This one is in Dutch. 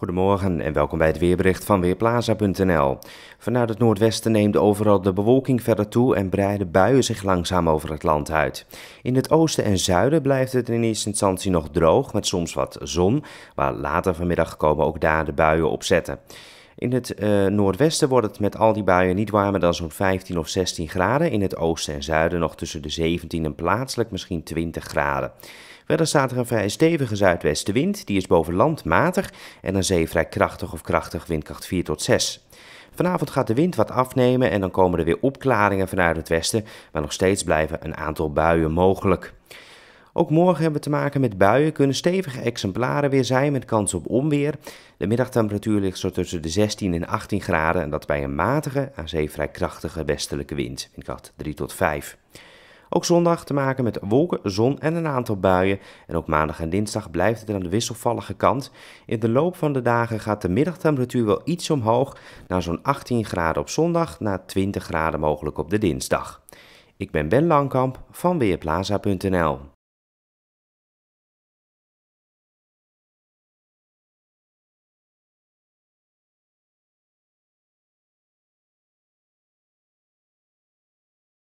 Goedemorgen en welkom bij het weerbericht van Weerplaza.nl. Vanuit het noordwesten neemt overal de bewolking verder toe en breiden buien zich langzaam over het land uit. In het oosten en zuiden blijft het in eerste instantie nog droog met soms wat zon, maar later vanmiddag komen ook daar de buien opzetten. In het eh, noordwesten wordt het met al die buien niet warmer dan zo'n 15 of 16 graden. In het oosten en zuiden nog tussen de 17 en plaatselijk misschien 20 graden. Verder staat er een vrij stevige zuidwestenwind. Die is boven land matig en een zee vrij krachtig of krachtig windkracht 4 tot 6. Vanavond gaat de wind wat afnemen en dan komen er weer opklaringen vanuit het westen, maar nog steeds blijven een aantal buien mogelijk. Ook morgen hebben we te maken met buien, kunnen stevige exemplaren weer zijn met kans op onweer. De middagtemperatuur ligt zo tussen de 16 en 18 graden en dat bij een matige, aan zee vrij krachtige westelijke wind, windkracht 3 tot 5. Ook zondag te maken met wolken, zon en een aantal buien. En ook maandag en dinsdag blijft het aan de wisselvallige kant. In de loop van de dagen gaat de middagtemperatuur wel iets omhoog, naar zo'n 18 graden op zondag, naar 20 graden mogelijk op de dinsdag. Ik ben Ben Langkamp van Weerplaza.nl.